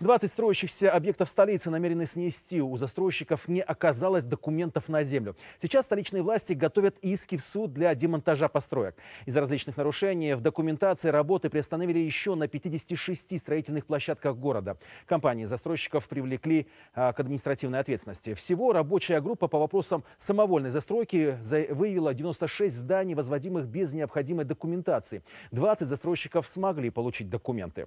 20 строящихся объектов столицы намерены снести. У застройщиков не оказалось документов на землю. Сейчас столичные власти готовят иски в суд для демонтажа построек. Из-за различных нарушений в документации работы приостановили еще на 56 строительных площадках города. Компании застройщиков привлекли а, к административной ответственности. Всего рабочая группа по вопросам самовольной застройки выявила 96 зданий, возводимых без необходимой документации. 20 застройщиков смогли получить документы.